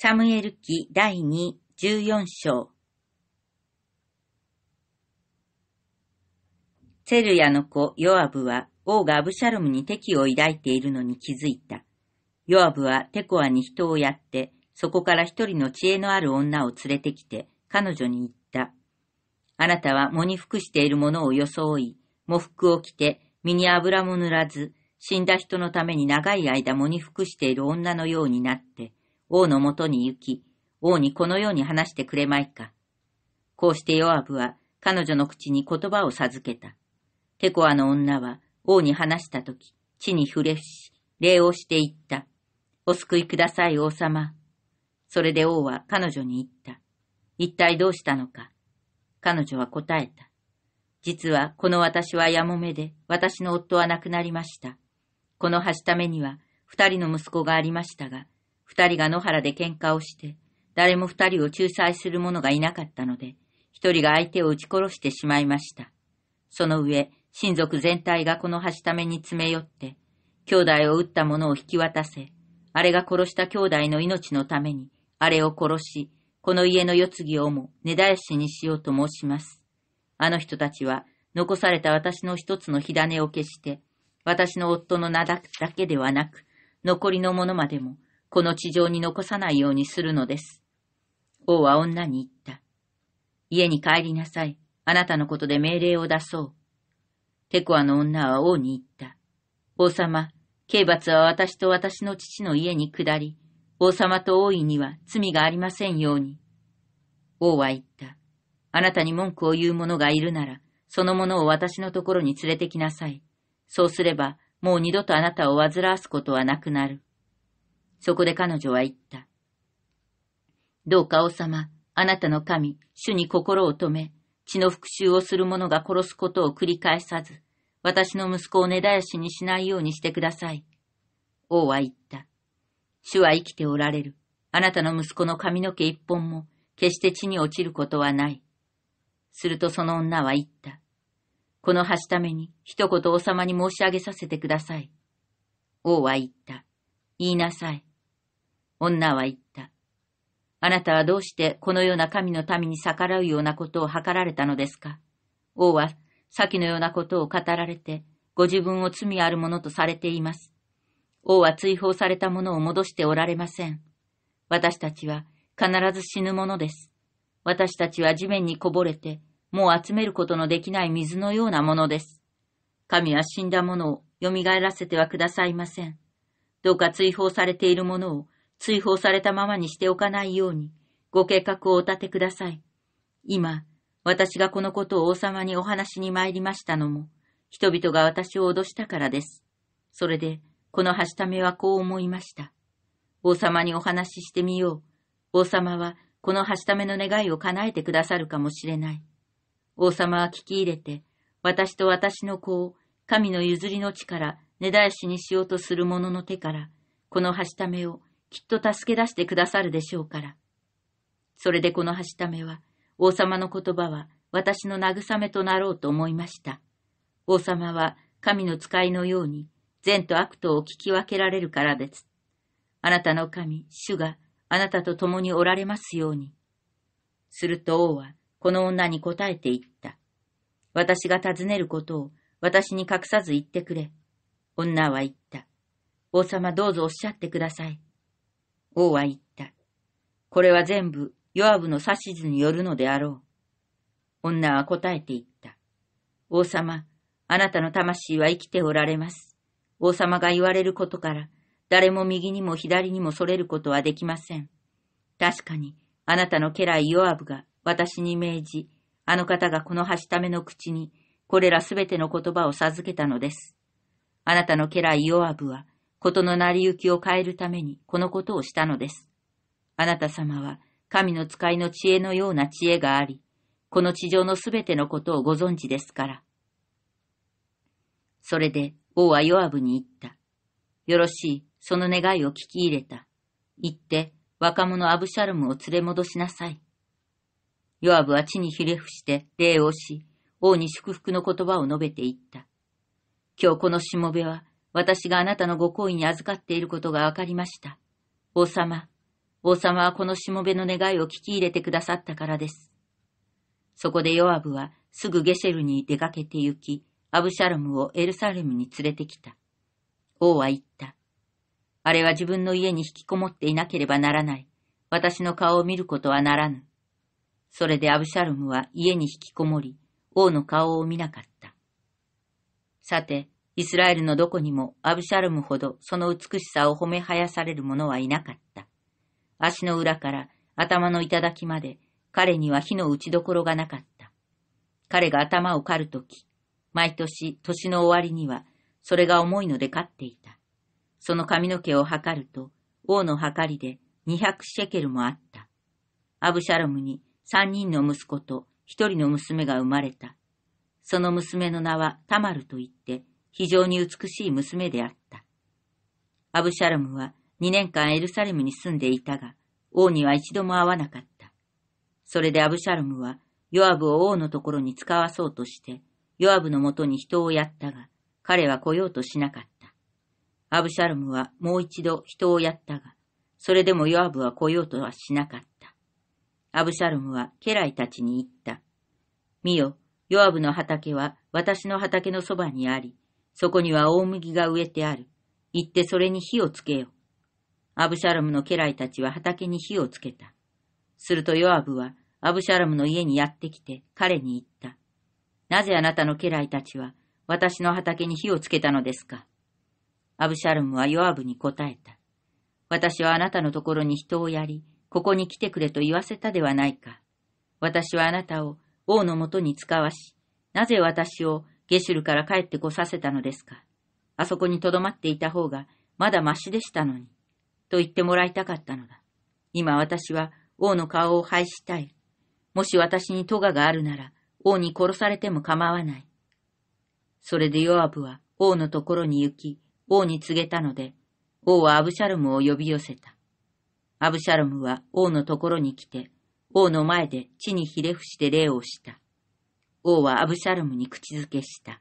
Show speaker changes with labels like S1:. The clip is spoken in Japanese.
S1: サムエル記第2、14章。セルヤの子ヨアブは王がアブシャロムに敵を抱いているのに気づいた。ヨアブはテコアに人をやって、そこから一人の知恵のある女を連れてきて、彼女に言った。あなたは喪に服している者を装い、喪服を着て、身に油も塗らず、死んだ人のために長い間喪に服している女のようになって、王のもとに行き、王にこのように話してくれまいか。こうしてヨアブは彼女の口に言葉を授けた。テコアの女は王に話したとき、地に触れし、礼をしていった。お救いください王様。それで王は彼女に言った。一体どうしたのか。彼女は答えた。実はこの私はやもめで、私の夫は亡くなりました。この橋ためには二人の息子がありましたが、二人が野原で喧嘩をして、誰も二人を仲裁する者がいなかったので、一人が相手を撃ち殺してしまいました。その上、親族全体がこの橋ために詰め寄って、兄弟を撃った者を引き渡せ、あれが殺した兄弟の命のために、あれを殺し、この家の世継ぎをも根絶やしにしようと申します。あの人たちは、残された私の一つの火種を消して、私の夫の名だけではなく、残りの者までも、この地上に残さないようにするのです。王は女に言った。家に帰りなさい。あなたのことで命令を出そう。テコアの女は王に言った。王様、刑罰は私と私の父の家に下り、王様と王位には罪がありませんように。王は言った。あなたに文句を言う者がいるなら、その者を私のところに連れてきなさい。そうすれば、もう二度とあなたを煩わすことはなくなる。そこで彼女は言った。どうか王様、あなたの神、主に心を止め、血の復讐をする者が殺すことを繰り返さず、私の息子を根絶やしにしないようにしてください。王は言った。主は生きておられる。あなたの息子の髪の毛一本も、決して地に落ちることはない。するとその女は言った。この橋ために一言王様に申し上げさせてください。王は言った。言いなさい。女は言った。あなたはどうしてこのような神の民に逆らうようなことを図られたのですか王は先のようなことを語られて、ご自分を罪あるものとされています。王は追放されたものを戻しておられません。私たちは必ず死ぬものです。私たちは地面にこぼれて、もう集めることのできない水のようなものです。神は死んだものを蘇らせてはくださいません。どうか追放されているものを追放されたままにしておかないように、ご計画をお立てください。今、私がこのことを王様にお話に参りましたのも、人々が私を脅したからです。それで、このはしためはこう思いました。王様にお話ししてみよう。王様は、このはしための願いを叶えてくださるかもしれない。王様は聞き入れて、私と私の子を、神の譲りの地から根絶やしにしようとする者の手から、このはしためをきっと助け出してくださるでしょうから。それでこの橋ためは、王様の言葉は私の慰めとなろうと思いました。王様は神の使いのように、善と悪とを聞き分けられるからです。あなたの神、主があなたと共におられますように。すると王はこの女に答えて言った。私が尋ねることを私に隠さず言ってくれ。女は言った。王様どうぞおっしゃってください。王は言った。これは全部、ヨアブの指図によるのであろう。女は答えて言った。王様、あなたの魂は生きておられます。王様が言われることから、誰も右にも左にもそれることはできません。確かに、あなたの家来ヨアブが私に命じ、あの方がこの橋ための口に、これらすべての言葉を授けたのです。あなたの家来ヨアブは、ことの成り行きを変えるためにこのことをしたのです。あなた様は神の使いの知恵のような知恵があり、この地上のすべてのことをご存知ですから。それで王はヨアブに言った。よろしい、その願いを聞き入れた。行って若者アブシャルムを連れ戻しなさい。ヨアブは地にひれ伏して礼をし、王に祝福の言葉を述べていった。今日このしもべは私があなたのご好意に預かっていることがわかりました。王様、王様はこのしもべの願いを聞き入れてくださったからです。そこでヨアブはすぐゲシェルに出かけて行き、アブシャロムをエルサレムに連れてきた。王は言った。あれは自分の家に引きこもっていなければならない。私の顔を見ることはならぬ。それでアブシャロムは家に引きこもり、王の顔を見なかった。さて、イスラエルのどこにもアブシャルムほどその美しさを褒めはやされる者はいなかった。足の裏から頭の頂まで彼には火の打ちどころがなかった。彼が頭を狩るとき、毎年年の終わりにはそれが重いので飼っていた。その髪の毛を測ると王の計りで200シェケルもあった。アブシャロムに3人の息子と1人の娘が生まれた。その娘の名はタマルと言って非常に美しい娘であった。アブシャロムは2年間エルサレムに住んでいたが、王には一度も会わなかった。それでアブシャロムは、ヨアブを王のところに使わそうとして、ヨアブのもとに人をやったが、彼は来ようとしなかった。アブシャロムはもう一度人をやったが、それでもヨアブは来ようとはしなかった。アブシャルムは家来たちに言った。見よ、ヨアブの畑は私の畑のそばにあり、そこには大麦が植えてある。行ってそれに火をつけよ。アブシャロムの家来たちは畑に火をつけた。するとヨアブは、アブシャロムの家にやってきて、彼に言った。なぜあなたの家来たちは、私の畑に火をつけたのですかアブシャロムはヨアブに答えた。私はあなたのところに人をやり、ここに来てくれと言わせたではないか。私はあなたを王のもとに使わし、なぜ私をゲシュルから帰ってこさせたのですか。あそこに留まっていた方がまだましでしたのに、と言ってもらいたかったのだ。今私は王の顔を拝したい。もし私に咎があるなら、王に殺されても構わない。それでヨアブは王のところに行き、王に告げたので、王はアブシャルムを呼び寄せた。アブシャルムは王のところに来て、王の前で地にひれ伏して礼をした。王はアブシャロムに口づけした。